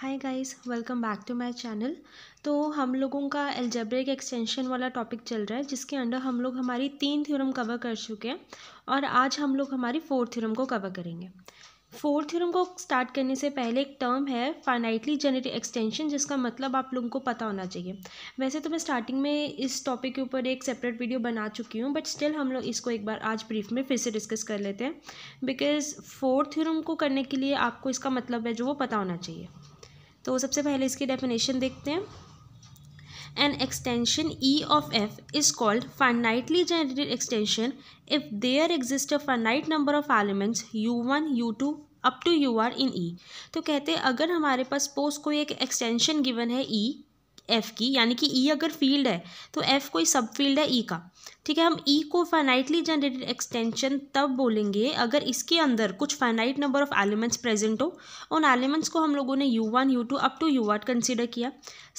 Hi guys welcome back to my channel तो हम लोगों का एल्जेब्रिक एक्सटेंशन वाला टॉपिक चल रहा है जिसके अंडर हम लोग हमारी तीन थ्योरम कवर कर चुके हैं और आज हम लोग हमारी फोर्थ थ्योरम को कवर करेंगे फोर्थ थ्योरम को स्टार्ट करने से पहले एक टर्म है फाइनाइटली जेनेटिक एक्सटेंशन जिसका मतलब आप लोगों को पता होना चाहिए वैसे तो मैं स्टार्टिंग में इस टॉपिक के ऊपर एक सेपरेट वीडियो बना चुकी हूँ बट स्टिल हम लोग इसको एक बार आज ब्रीफ में फिर से डिस्कस कर लेते हैं बिकॉज फोर्थ थ्योरम को करने के लिए आपको इसका मतलब है जो वो पता होना चाहिए तो सबसे पहले इसकी डेफिनेशन देखते हैं an extension E of F is called finitely generated extension if there exist a finite number of elements u one u two up to u r in E तो कहते हैं अगर हमारे पास पोस्ट कोई एक एक्सटेंशन गिवन है E e, F की यानी कि ई e अगर फील्ड है तो एफ़ कोई सब फील्ड है ई e का ठीक है हम ई e को फाइनाइटली जनरेटेड एक्सटेंशन तब बोलेंगे अगर इसके अंदर कुछ finite number of elements present हो उन एलिमेंट्स को हम लोगों ने u one u two up to u what consider किया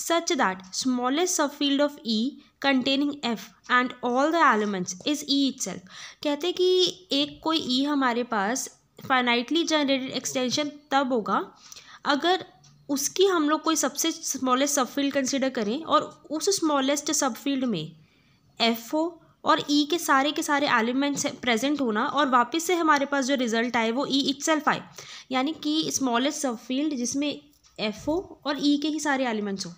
such that smallest subfield of E containing F and all the elements is E it कहते हैं कि एक कोई ई e हमारे पास फाइनाइटली जनरेटेड एक्सटेंशन तब होगा अगर उसकी हम लोग कोई सबसे स्मॉलेस्ट सब फील्ड कंसिडर करें और उस स्मॉलेस्ट सब फील्ड में एफ ओ और ई e के सारे के सारे एलिमेंट्स प्रेजेंट होना और वापस से हमारे पास जो रिजल्ट आए वो ई इट सेल्फ आए यानी कि स्मॉलेस्ट सब फील्ड जिसमें एफ ओ और ई e के ही सारे एलिमेंट्स हों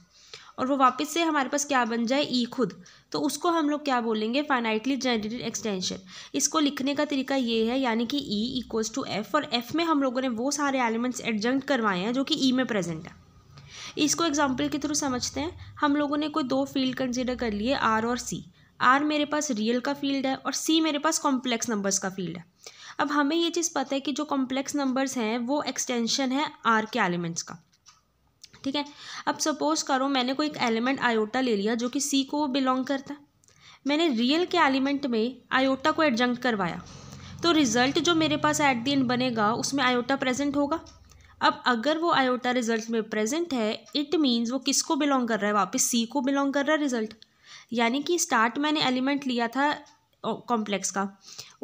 और वो वापस से हमारे पास क्या बन जाए ई e खुद तो उसको हम लोग क्या बोलेंगे फाइनाइटली जनरेटेड एक्सटेंशन इसको लिखने का तरीका ये है यानी कि ई इक्वल्स टू एफ और एफ में हम लोगों ने वो सारे एलिमेंट्स एडजंक्ट करवाए हैं जो कि ई e में प्रेजेंट है इसको एग्जाम्पल के थ्रू समझते हैं हम लोगों ने कोई दो फील्ड कंसिडर कर लिए आर और सी आर मेरे पास रियल का फील्ड है और सी मेरे पास कॉम्प्लेक्स नंबर्स का फील्ड है अब हमें ये चीज़ पता है कि जो कॉम्प्लेक्स नंबर्स हैं वो एक्सटेंशन है आर के एलिमेंट्स का ठीक है अब सपोज़ करो मैंने कोई एक एलिमेंट आयोटा ले लिया जो कि सी को बिलोंग करता है मैंने रियल के एलिमेंट में आयोटा को एडजंक्ट करवाया तो रिज़ल्ट जो मेरे पास एट दी एंड बनेगा उसमें आयोटा प्रेजेंट होगा अब अगर वो आयोटा रिजल्ट में प्रेजेंट है इट मीन्स वो किसको बिलोंग कर रहा है वापस सी को बिलोंग कर रहा है रिजल्ट यानी कि स्टार्ट मैंने एलिमेंट लिया था कॉम्प्लेक्स का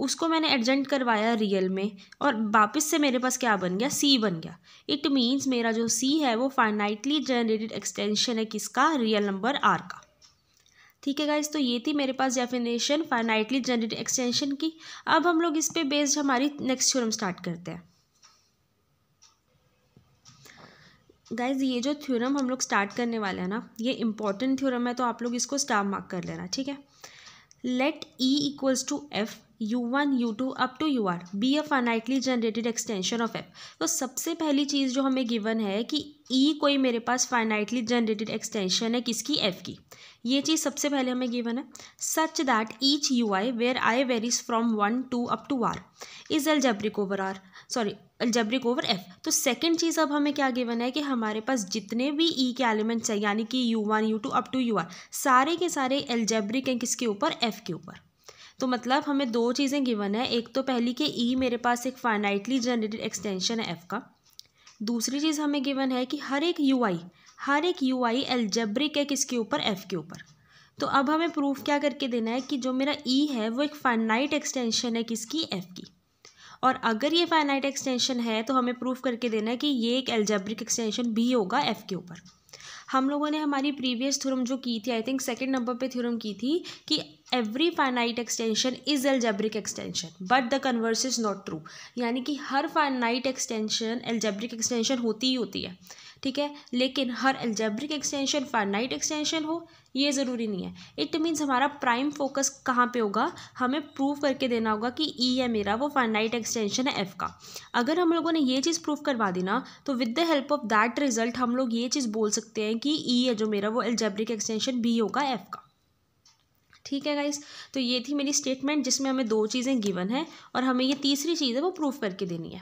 उसको मैंने एडजेंट करवाया रियल में और वापस से मेरे पास क्या बन गया सी बन गया इट मीन्स मेरा जो सी है वो फाइनाइटली जनरेटेड एक्सटेंशन है किसका रियल नंबर आर का ठीक है गाइज तो ये थी मेरे पास डेफिनेशन फाइनाइटली जनरेटेड एक्सटेंशन की अब हम लोग इस पर बेस्ड हमारी नेक्स्ट थ्योरम स्टार्ट करते हैं गाइज ये जो थ्योरम हम लोग स्टार्ट करने वाले हैं ना ये इंपॉर्टेंट थ्योरम है तो आप लोग इसको स्टार मार्क कर लेना ठीक है let E equals to F u1 u2 up to u r be a finitely generated extension of F तो सबसे पहली चीज़ जो हमें गिवन है कि ई e कोई मेरे पास फाइनाइटली जनरेटेड एक्सटेंशन है किसकी एफ की ये चीज़ सबसे पहले हमें गिवन है such that each u i where i varies from one to up to r is algebraic over r sorry algebraic over F तो सेकेंड चीज़ अब हमें क्या गिवन है कि हमारे पास जितने भी ई e के एलिमेंट्स हैं यानी कि u one u two up to u r सारे के सारे एल्जेब्रिक हैं किसके ऊपर एफ़ के ऊपर तो मतलब हमें दो चीज़ें गिवन है एक तो पहली कि ई e मेरे पास एक फाइनाइटली जनरेटेड एक्सटेंशन है एफ़ का दूसरी चीज़ हमें गिवन है कि हर एक यू आई हर एक यू आई एल्जब्रिक है किसके ऊपर एफ़ के ऊपर तो अब हमें प्रूफ क्या करके देना है कि जो मेरा ई e है वो एक फाइनाइट एक्सटेंशन है किसकी एफ़ की और अगर ये फाइनाइट एक्सटेंशन है तो हमें प्रूफ करके देना है कि ये एक एल्जेब्रिक एक्सटेंशन भी होगा एफ़ के ऊपर हम लोगों ने हमारी प्रीवियस थ्योरम जो की थी आई थिंक सेकेंड नंबर पे थ्योरम की थी कि every finite extension is algebraic extension but the converse is not true यानी कि हर फाइनाइट एक्सटेंशन एल्जेब्रिक एक्सटेंशन होती ही होती है ठीक है लेकिन हर एल्जेब्रिक एक्सटेंशन फाइनाइट एक्सटेंशन हो ये ज़रूरी नहीं है इट मीन्स हमारा प्राइम फोकस कहाँ पे होगा हमें प्रूव करके देना होगा कि ई e है मेरा वो फाइनाइट एक्सटेंशन है एफ़ का अगर हम लोगों ने ये चीज़ प्रूव करवा दी ना तो with the help of that result हम लोग ये चीज़ बोल सकते हैं कि ई e है जो मेरा वो एल्जेब्रिक एक्सटेंशन बी होगा एफ़ का ठीक है गाइस तो ये थी मेरी स्टेटमेंट जिसमें हमें दो चीज़ें गिवन है और हमें ये तीसरी चीज़ है वो प्रूफ करके देनी है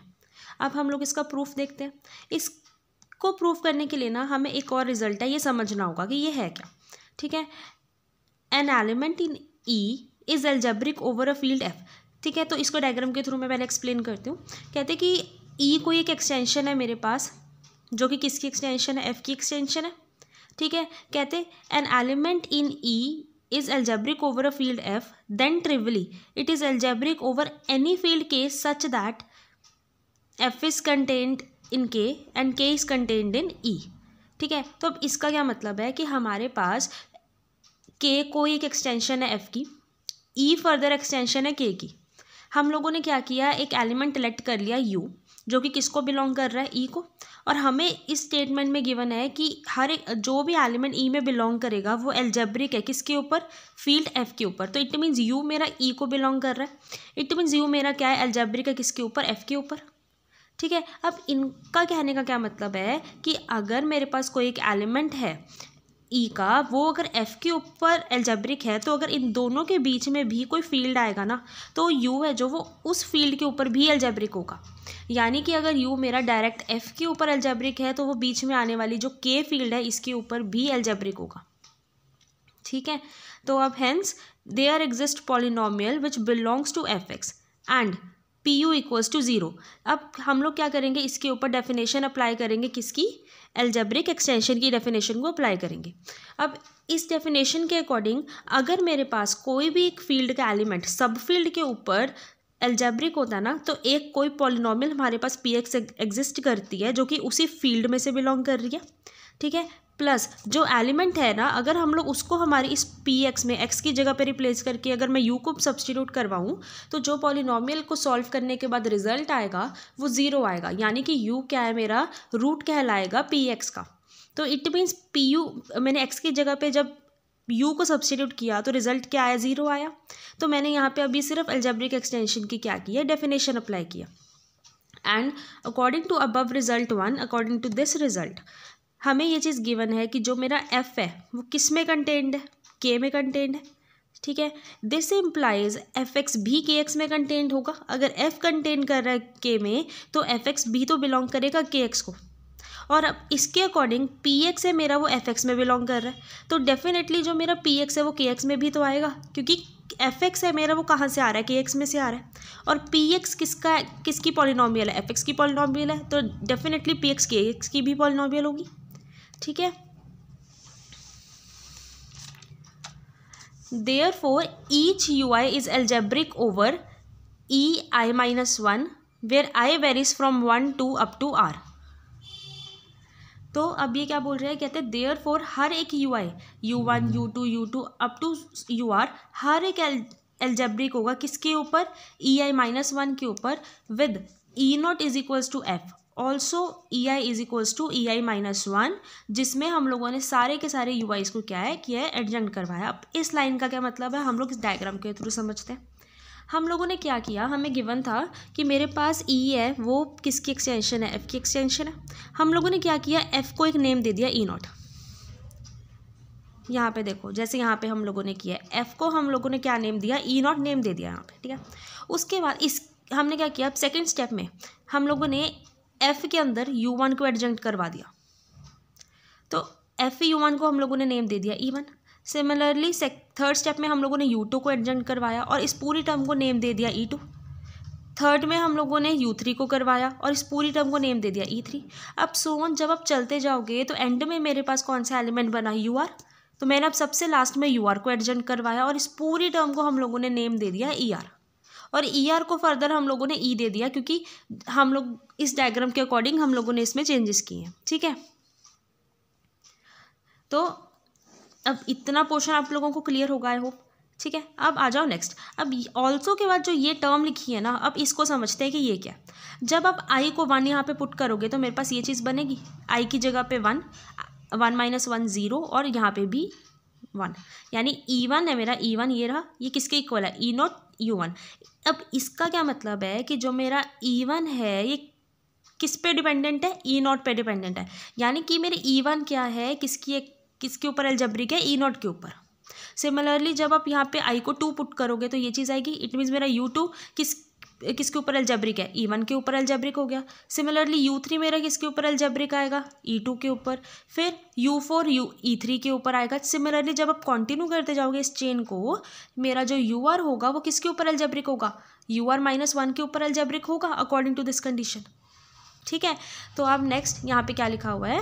अब हम लोग इसका प्रूफ देखते हैं इस को प्रूव करने के लिए ना हमें एक और रिजल्ट है ये समझना होगा कि ये है क्या ठीक है an element in E is algebraic over a field F ठीक है तो इसको डायग्राम के थ्रू मैं पहले एक्सप्लेन करती हूँ कहते हैं कि ई e कोई एक एक्सटेंशन है मेरे पास जो कि किसकी एक्सटेंशन है एफ की एक्सटेंशन है ठीक है कहते an element in E is algebraic over a field F then trivially it is algebraic over any field K such that F is content in K and के इज़ कंटेंड इन ई ठीक है तो अब इसका क्या मतलब है कि हमारे पास के कोई एक एक्सटेंशन है एफ़ की ई फर्दर एक्सटेंशन है के की हम लोगों ने क्या किया एक एलिमेंट सेलेक्ट कर लिया यू जो कि किसको बिलोंग कर रहा है ई e को और हमें इस स्टेटमेंट में गिवन है कि हर एक जो भी एलिमेंट ई e में बिलोंग करेगा वो एल्जेब्रिक है किसके ऊपर फील्ड एफ के ऊपर तो इट मीन्स यू मेरा ई e को बिलोंग कर रहा है इट मीन्स यू मेरा क्या है एल्जेब्रिक है किसके ऊपर एफ के ऊपर ठीक है अब इनका कहने का क्या मतलब है कि अगर मेरे पास कोई एक एलिमेंट है ई e का वो अगर एफ़ के ऊपर एल्जेब्रिक है तो अगर इन दोनों के बीच में भी कोई फील्ड आएगा ना तो यू है जो वो उस फील्ड के ऊपर भी एल्जेब्रिक होगा यानी कि अगर यू मेरा डायरेक्ट एफ़ के ऊपर एल्जेब्रिक है तो वो बीच में आने वाली जो के फील्ड है इसके ऊपर भी एल्जेब्रिक होगा ठीक है तो अब hence there exist polynomial which belongs to F x and p u equals to zero अब हम लोग क्या करेंगे इसके ऊपर डेफिनेशन अप्लाई करेंगे किसकी एल्जेब्रिक एक्सटेंशन की डेफिनेशन को अप्लाई करेंगे अब इस डेफिनेशन के अकॉर्डिंग अगर मेरे पास कोई भी एक फील्ड का एलिमेंट सब फील्ड के ऊपर एल्जेब्रिक होता ना तो एक कोई पॉलिनॉमिल हमारे पास पी एक्स एग्जिस्ट करती है जो कि उसी फील्ड में से बिलोंग कर रही है ठीक है प्लस जो एलिमेंट है ना अगर हम लोग उसको हमारी इस पी एक्स में एक्स की जगह पे रिप्लेस करके अगर मैं यू को सब्सटीट्यूट करवाऊँ तो जो पॉलिनॉमियल को सॉल्व करने के बाद रिजल्ट आएगा वो ज़ीरो आएगा यानी कि यू क्या है मेरा रूट कहलाएगा पी एक्स का तो इट मीन्स पी यू मैंने एक्स की जगह पे जब यू को सब्सटीट्यूट किया तो रिजल्ट क्या आया ज़ीरो आया तो मैंने यहाँ पर अभी सिर्फ एल्जेब्रिक एक्सटेंशन की क्या किया डेफिनेशन अप्लाई किया and according to above result one according to this result हमें ये चीज़ गिवन है कि जो मेरा एफ़ है वो किस में कंटेंड है के में कंटेंड है ठीक है दिस इम्प्लाइज एफ एक्स भी के एक्स में कंटेंट होगा अगर एफ कंटेन कर रहा है के में तो एफ एक्स भी तो बिलोंग करेगा के एक्स को और अब इसके अकॉर्डिंग पी एक्स है मेरा वो एफ एक्स में बिलोंग कर रहा है तो डेफिनेटली जो मेरा पी एक्स है वो के एक्स में भी तो आएगा क्योंकि एफ एक्स है मेरा वो कहाँ से आ रहा है के एक्स में से आ रहा है और पी एक्स किसका किसकी पॉलिनॉमियल है एफ एक्स की पॉलिनॉमियल है तो definitely p x K x की भी पॉलिनॉमियल होगी ठीक है therefore each u i is algebraic over E I minus one where i varies from one to up to r तो अब ये क्या बोल रहे हैं कहते हैं देयर फोर हर एक u i u one u two u two up to u r हर एक एल एल्जेब्रिक होगा किसके ऊपर ई आई माइनस वन के ऊपर with E naught is equals to F also E i is equals to E I minus one जिसमें हम लोगों ने सारे के सारे यू आईज को क्या है किया है एडजेंट करवाया अब इस लाइन का क्या मतलब है हम लोग इस डायग्राम के थ्रू समझते हैं हम लोगों ने क्या किया हमें गिवन था कि मेरे पास ई e है वो किसकी एक्सटेंशन है एफ़ की एक्सटेंशन है हम लोगों ने क्या किया एफ़ को एक नेम दे दिया ई e नॉट यहाँ पे देखो जैसे यहाँ पे हम लोगों ने किया एफ़ को हम लोगों ने क्या नेम दिया ई नॉट नेम दे दिया यहाँ पे ठीक है उसके बाद इस हमने क्या किया अब सेकेंड स्टेप में हम लोगों ने एफ के अंदर यू वन को एडजंक्ट करवा दिया तो एफ यू वन को हम लोगों ने नेम दे दिया E one similarly third step में हम लोगों ने यू टू को एडजंक्ट करवाया और इस पूरी टर्म को नेम दे दिया ई टू थर्ड में हम लोगों ने यू थ्री को करवाया और इस पूरी टर्म को नेम दे दिया ई e थ्री अब सोन जब आप चलते जाओगे तो एंड में मेरे पास कौन सा एलिमेंट बना यू आर तो मैंने अब सबसे लास्ट में यू आर को एडजंट करवाया और इस पूरी टर्म को हम लोगों ने नेम दे दिया ई e आर और ई e ER को फर्दर हम लोगों ने ई e दे दिया क्योंकि हम लोग इस डायग्राम के अकॉर्डिंग हम लोगों ने इसमें चेंजेस किए हैं ठीक है तो अब इतना पोर्शन आप लोगों को क्लियर होगा आई होप ठीक है अब आ जाओ नेक्स्ट अब ऑल्सो के बाद जो ये टर्म लिखी है ना अब इसको समझते हैं कि ये क्या जब आप आई को वन यहाँ पे पुट करोगे तो मेरे पास ये चीज़ बनेगी आई की जगह पे one one minus one zero और यहाँ पे भी वन यानी ई e वन है मेरा ई e वन ये रहा ये किसके इक्वल है ई नॉट ई वन अब इसका क्या मतलब है कि जो मेरा ई e वन है ये किस पे डिपेंडेंट है ई e नॉट पे डिपेंडेंट है यानी कि मेरे ई e वन क्या है किसकी एक किसके ऊपर एलजब्रिक है ई नॉट के ऊपर सिमिलरली जब आप यहाँ पे आई को टू पुट करोगे तो ये चीज़ आएगी इट मीन्स मेरा यू टू किस किसके ऊपर एल्जेब्रिक है ई e वन के ऊपर एल्जेब्रिक हो गया सिमिलरली यू थ्री मेरा किसके ऊपर एल्जेब्रिक आएगा ई e टू के ऊपर फिर u four u E three के ऊपर आएगा सिमिलरली जब आप कंटिन्यू करते जाओगे इस चेन को मेरा जो यू आर होगा वो किसके ऊपर एल्जेब्रिक होगा यू आर माइनस वन के ऊपर एल्जेब्रिक होगा अकॉर्डिंग टू दिस कंडीशन ठीक है तो अब नेक्स्ट यहाँ पर क्या लिखा हुआ है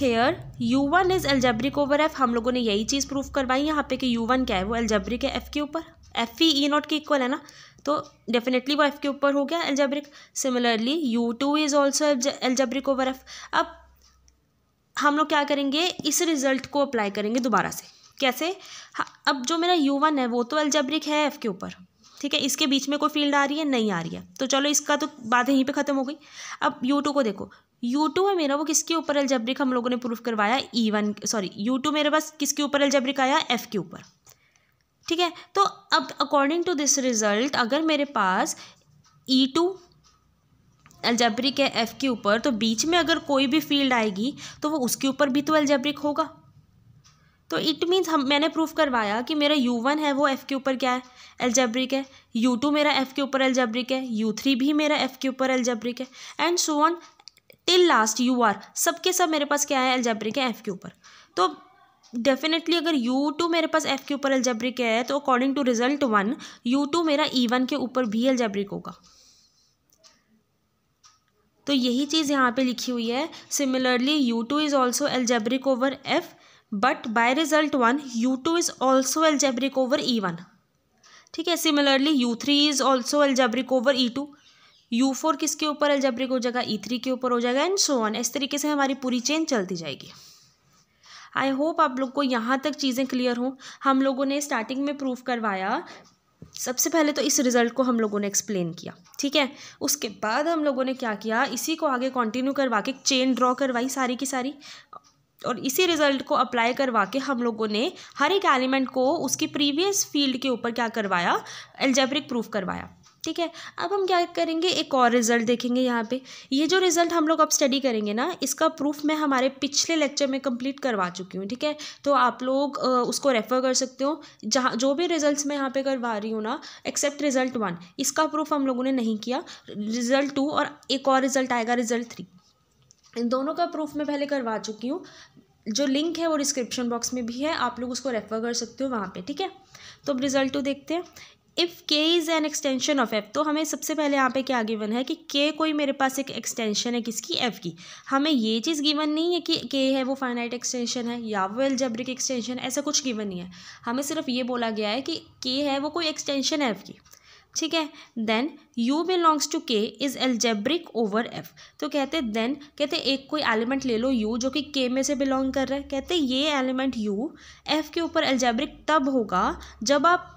here u one is algebraic over F हम लोगों ने यही चीज़ प्रूफ करवाई यहाँ पे कि यू वन क्या है वो एल्जेब्रिक है एफ के ऊपर एफ ई ई नॉट के इक्वल है ना तो डेफिनेटली वो एफ़ के ऊपर हो गया algebraic similarly u two is also algebraic over F अब हम लोग क्या करेंगे इस रिजल्ट को अप्लाई करेंगे दोबारा से कैसे अब जो मेरा यू वन है वो तो एल्जेब्रिक है एफ़ के ऊपर ठीक है इसके बीच में कोई फील्ड आ रही है नहीं आ रही है तो चलो इसका तो बात यहीं पे ख़त्म हो गई अब यू टू को देखो यू टू है मेरा वो किसके ऊपर एल्जेब्रिक हम लोगों ने प्रूफ करवाया E one sorry u two मेरे पास किसके ऊपर एल्जेब्रिक आया एफ़ के ऊपर ठीक है तो अब अकॉर्डिंग टू दिस रिज़ल्ट अगर मेरे पास ई टू एल्जेब्रिक है एफ़ के ऊपर तो बीच में अगर कोई भी फील्ड आएगी तो वो उसके ऊपर भी तो एल्जैब्रिक होगा तो इट मीन्स हम मैंने प्रूफ करवाया कि मेरा यू वन है वो एफ़ के ऊपर क्या है एल्जैब्रिक है यू टू मेरा एफ़ के ऊपर एल्जैब्रिक है यू थ्री भी मेरा एफ़ के ऊपर एल्जैब्रिक है and so on till last u r सब के सब मेरे पास क्या है एल्जैब्रिक है एफ़ के ऊपर तो डेफिनेटली अगर यू टू मेरे पास एफ के ऊपर एल्जेब्रिक है तो according to result one u two मेरा ई e वन के ऊपर भी एल्जैब्रिक होगा तो यही चीज़ यहाँ पे लिखी हुई है similarly u two is also algebraic over F but by result one u two is also algebraic over E one ठीक है similarly u three is also algebraic over E two u four किसके ऊपर algebraic हो जाएगा ई e three के ऊपर हो जाएगा एंड सो वन इस तरीके से हमारी पूरी चेन चलती जाएगी आई होप आप लोग को यहाँ तक चीज़ें क्लियर हों हम लोगों ने स्टार्टिंग में प्रूव करवाया सबसे पहले तो इस रिज़ल्ट को हम लोगों ने एक्सप्लेन किया ठीक है उसके बाद हम लोगों ने क्या किया इसी को आगे कंटिन्यू करवा के चेन ड्रॉ करवाई सारी की सारी और इसी रिज़ल्ट को अप्लाई करवा के हम लोगों ने हर एक एलिमेंट को उसकी प्रीवियस फील्ड के ऊपर क्या करवाया एल्जेब्रिक प्रूफ करवाया ठीक है अब हम क्या करेंगे एक और रिज़ल्ट देखेंगे यहाँ पे ये जो रिज़ल्ट हम लोग अब स्टडी करेंगे ना इसका प्रूफ मैं हमारे पिछले लेक्चर में कंप्लीट करवा चुकी हूँ ठीक है तो आप लोग उसको रेफ़र कर सकते हो जहाँ जो भी रिज़ल्ट मैं यहाँ पे करवा रही हूँ ना एक्सेप्ट रिज़ल्ट वन इसका प्रूफ हम लोगों ने नहीं किया रिज़ल्ट टू और एक और रिज़ल्ट आएगा रिज़ल्ट थ्री इन दोनों का प्रूफ मैं पहले करवा चुकी हूँ जो लिंक है वो डिस्क्रिप्शन बॉक्स में भी है आप लोग उसको रेफ़र कर सकते हो वहाँ पे ठीक है तो अब रिज़ल्ट टू देखते हैं if K is an extension of F तो हमें सबसे पहले यहाँ पे क्या गिवन है कि के कोई मेरे पास एक एक्सटेंशन है किसकी एफ़ की हमें ये चीज़ गिवन नहीं है कि के है वो फाइनाइट एक्सटेंशन है या वो एल्जेब्रिक एक्सटेंशन ऐसा कुछ गिवन नहीं है हमें सिर्फ ये बोला गया है कि के है वो कोई एक्सटेंशन है एफ़ की ठीक है then u belongs to K is algebraic over F तो कहते देन कहते एक कोई एलिमेंट ले लो यू जो कि के में से बिलोंग कर रहा है कहते ये एलिमेंट यू एफ के ऊपर एल्जेब्रिक तब होगा जब आप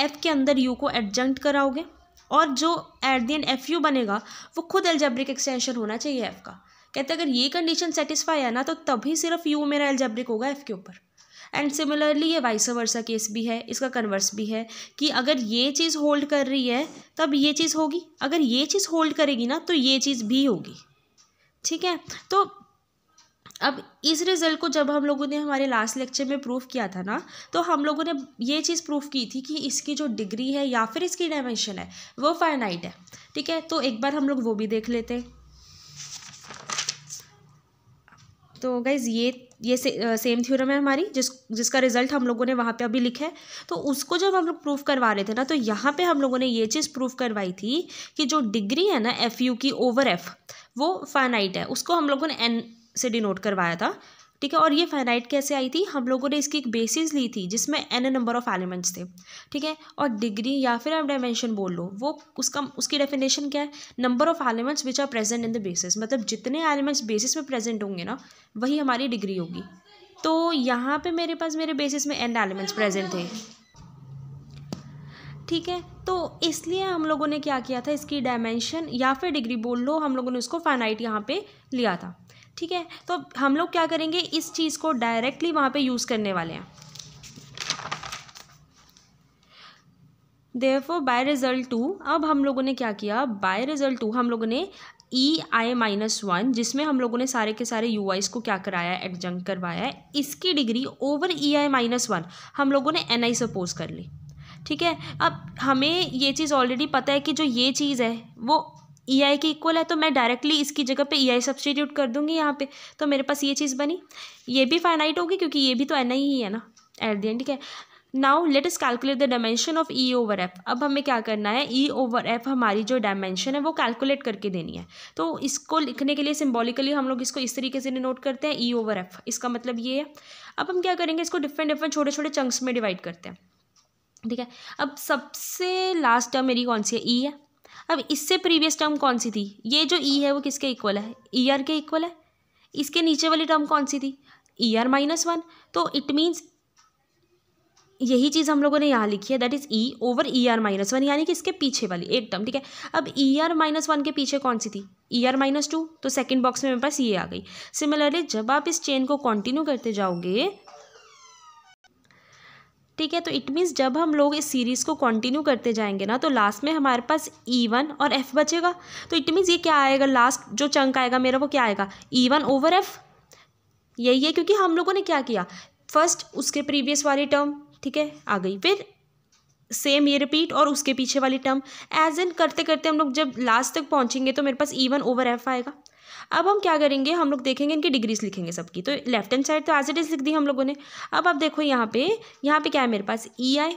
एफ के अंदर यू को एडजंक्ट कराओगे और जो at the end F U बनेगा वो खुद एल्जेब्रिक एक्सटेंशन होना चाहिए एफ का कहते अगर ये कंडीशन सेटिस्फाई है ना तो तभी सिर्फ यू मेरा एल्जेब्रिक होगा एफ के ऊपर एंड सिमिलरली ये वाइस वर्सा केस भी है इसका कन्वर्स भी है कि अगर ये चीज़ होल्ड कर रही है तब ये चीज़ होगी अगर ये चीज़ होल्ड करेगी ना तो ये चीज़ भी होगी ठीक है तो अब इस रिज़ल्ट को जब हम लोगों ने हमारे लास्ट लेक्चर में प्रूफ किया था ना तो हम लोगों ने ये चीज़ प्रूफ की थी कि इसकी जो डिग्री है या फिर इसकी डायमेंशन है वो फाइनाइट है ठीक है तो एक बार हम लोग वो भी देख लेते हैं तो गाइज़ ये ये से, सेम थ्योरम है हमारी जिस जिसका रिजल्ट हम लोगों ने वहाँ पे अभी लिखा है तो उसको जब हम लोग प्रूफ करवा रहे थे ना तो यहाँ पे हम लोगों ने ये चीज़ प्रूफ करवाई थी कि जो डिग्री है ना एफ यू की ओवर एफ वो फाइनाइट है उसको हम लोगों ने एन से डिनोट करवाया था ठीक है और ये फाइनाइट कैसे आई थी हम लोगों ने इसकी एक बेसिस ली थी जिसमें एन नंबर ऑफ एलिमेंट्स थे ठीक है और डिग्री या फिर आप डायमेंशन बोल लो वो उसका उसकी डेफिनेशन क्या है number of elements which are present in the basis मतलब जितने एलिमेंट्स बेसिस में प्रेजेंट होंगे ना वही हमारी डिग्री होगी तो यहाँ पर मेरे पास मेरे बेसिस में एन एलिमेंट्स प्रेजेंट थे ठीक है तो इसलिए हम लोगों ने क्या किया था इसकी डायमेंशन या फिर डिग्री बोल लो हम लोगों ने उसको फाइनाइट यहाँ पर लिया था ठीक है तो हम लोग क्या करेंगे इस चीज़ को डायरेक्टली वहाँ पे यूज़ करने वाले हैं देयरफॉर बाय रिजल्ट टू अब हम लोगों ने क्या किया बाय रिजल्ट टू हम लोगों ने ई आई माइनस वन जिसमें हम लोगों ने सारे के सारे यू आईज़ को क्या कराया एडजंक करवाया है इसकी डिग्री ओवर ई आई माइनस वन हम लोगों ने एन आई सपोज कर ली ठीक है अब हमें ये चीज़ ऑलरेडी पता है कि जो ये चीज़ है वो ई e आई के इक्वल है तो मैं डायरेक्टली इसकी जगह पे ई आई सब्सटीट्यूट कर दूंगी यहाँ पे तो मेरे पास ये चीज़ बनी ये भी फाइनाइट होगी क्योंकि ये भी तो एन आई ही है ना एट दी एंड ठीक है now let us calculate the dimension of E over F अब हमें क्या करना है ई ओवर एफ हमारी जो डायमेंशन है वो कैलकुलेट करके देनी है तो इसको लिखने के लिए सिम्बॉलिकली हम लोग इसको इस तरीके से नोट करते हैं ई ओवर एफ इसका मतलब ये है अब हम क्या करेंगे इसको डिफरेंट डिफरेंट छोटे छोटे चंक्स में डिवाइड करते हैं ठीक है अब सबसे लास्ट टर्म मेरी कौन सी है ई e है अब इससे प्रीवियस टर्म कौन सी थी ये जो ई e है वो किसके इक्वल है ई e के इक्वल है इसके नीचे वाली टर्म कौन सी थी ई आर माइनस वन तो इट मीन्स यही चीज़ हम लोगों ने यहाँ लिखी है that is E over E R minus one यानी कि इसके पीछे वाली एक टर्म ठीक है अब ई आर माइनस वन के पीछे कौन सी थी ई आर माइनस टू तो सेकेंड बॉक्स में मेरे पास ये आ गई सिमिलरली जब आप इस चेन को कंटिन्यू करते जाओगे ठीक है तो इट मीन्स जब हम लोग इस सीरीज़ को कंटिन्यू करते जाएंगे ना तो लास्ट में हमारे पास ई e वन और एफ़ बचेगा तो इट मीन्स ये क्या आएगा लास्ट जो चंक आएगा मेरा वो क्या आएगा ई वन ओवर एफ़ यही है क्योंकि हम लोगों ने क्या किया फर्स्ट उसके प्रीवियस वाली टर्म ठीक है आ गई फिर सेम ये रिपीट और उसके पीछे वाली टर्म एज इन करते करते हम लोग जब लास्ट तक पहुँचेंगे तो मेरे पास ई वन ओवर एफ आएगा अब हम क्या करेंगे हम लोग देखेंगे इनकी डिग्रीज लिखेंगे सबकी तो लेफ्ट हैंड साइड तो एज इट इज़ लिख दी हम लोगों ने अब आप देखो यहाँ पे यहाँ पे क्या है मेरे पास E I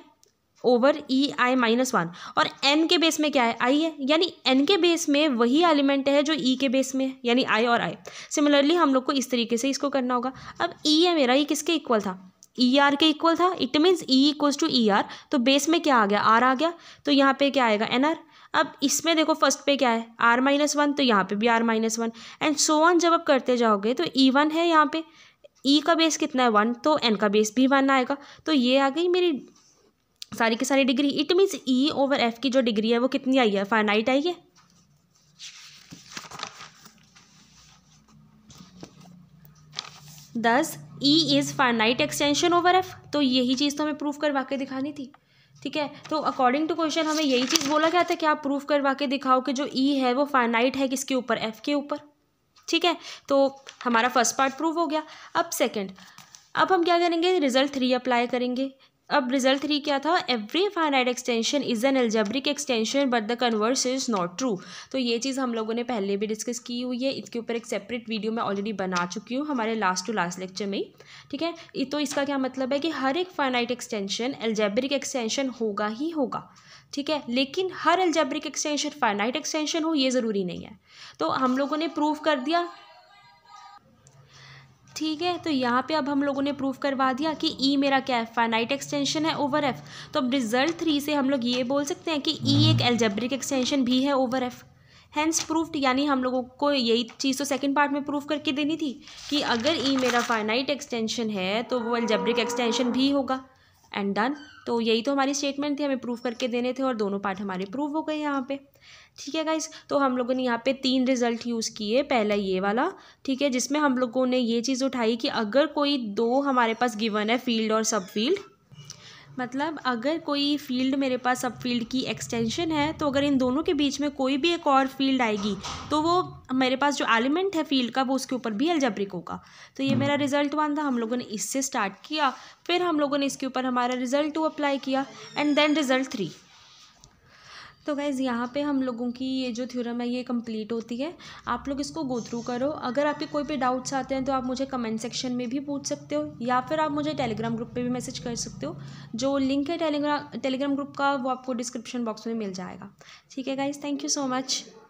over E I minus one और एन के बेस में क्या है आई है यानी एन के बेस में वही एलिमेंट है जो ई e के बेस में है यानी आई और आई सिमिलरली हम लोग को इस तरीके से इसको करना होगा अब ई e है मेरा ये किसके इक्वल था ई e आर के इक्वल था it means E equals to E R तो बेस में क्या आ गया आर आ गया तो यहाँ पे क्या आएगा एन आर अब इसमें देखो फर्स्ट पे क्या है आर माइनस वन तो यहाँ पे भी R minus one and so one जब आप करते जाओगे तो ई e वन है यहाँ पे ई e का बेस कितना है वन तो एन का बेस भी वन आएगा तो ये आ गई मेरी सारी की सारी degree it means E over F की जो डिग्री है वो कितनी आई है फाइनाइट आई है thus E is finite extension over F तो यही चीज़ तो हमें प्रूव करवा के दिखानी थी ठीक है तो अकॉर्डिंग टू क्वेश्चन हमें यही चीज़ बोला गया था कि आप प्रूफ करवा के दिखाओ कि जो ई e है वो फाइनाइट है किसके ऊपर एफ के ऊपर ठीक है तो हमारा फर्स्ट पार्ट प्रूव हो गया अब सेकेंड अब हम क्या करेंगे रिजल्ट थ्री अप्लाई करेंगे अब रिजल्ट थ्री क्या था every finite extension is an algebraic extension but the converse is not true तो ये चीज़ हम लोगों ने पहले भी डिस्कस की हुई है इसके ऊपर एक सेपरेट वीडियो मैं ऑलरेडी बना चुकी हूँ हमारे लास्ट टू लास्ट लेक्चर में ही ठीक है तो इसका क्या मतलब है कि हर एक फाइनाइट एक्सटेंशन एल्जेब्रिक एक्सटेंशन होगा ही होगा ठीक है लेकिन हर एल्जेब्रिक एक्सटेंशन फाइनाइट एक्सटेंशन हो ये ज़रूरी नहीं है तो हम लोगों ने प्रूव कर दिया ठीक है तो यहाँ पे अब हम लोगों ने प्रूफ करवा दिया कि ई e मेरा क्या है फाइनाइट एक्सटेंशन है ओवर एफ तो अब रिजल्ट थ्री से हम लोग ये बोल सकते हैं कि ई e एक एल्जेब्रिक हम्म। एक्सटेंशन भी है ओवर एफ हैंस प्रूफ्ड यानी हम लोगों को यही चीज़ तो सेकंड पार्ट में प्रूफ करके देनी थी कि अगर ई e मेरा फाइनाइट एक्सटेंशन है तो वो एल्जेब्रिक एक्सटेंशन भी होगा एंड डन तो यही तो हमारी स्टेटमेंट थी हमें प्रूफ करके देने थे और दोनों पार्ट हमारे प्रूव हो गए यहाँ पे ठीक है गाइज तो हम लोगों ने यहाँ पे तीन रिजल्ट यूज़ किए पहला ये वाला ठीक है जिसमें हम लोगों ने ये चीज़ उठाई कि अगर कोई दो हमारे पास गिवन है फील्ड और सब फील्ड मतलब अगर कोई फील्ड मेरे पास सब फील्ड की एक्सटेंशन है तो अगर इन दोनों के बीच में कोई भी एक और फील्ड आएगी तो वो मेरे पास जो एलिमेंट है फील्ड का वो उसके ऊपर भी अल्जब्रिक होगा तो ये मेरा रिजल्ट वन था हम लोगों ने इससे स्टार्ट किया फिर हम लोगों ने इसके ऊपर हमारा रिजल्ट टू अप्लाई किया एंड देन रिजल्ट थ्री तो गाइज़ यहाँ पे हम लोगों की ये जो थ्योरम है ये कंप्लीट होती है आप लोग इसको गो थ्रू करो अगर आपके कोई भी डाउट्स आते हैं तो आप मुझे कमेंट सेक्शन में भी पूछ सकते हो या फिर आप मुझे टेलीग्राम ग्रुप पे भी मैसेज कर सकते हो जो लिंक है टेलीग्राम टेलीग्राम ग्रुप का वो आपको डिस्क्रिप्शन बॉक्स में मिल जाएगा ठीक है guys thank you so much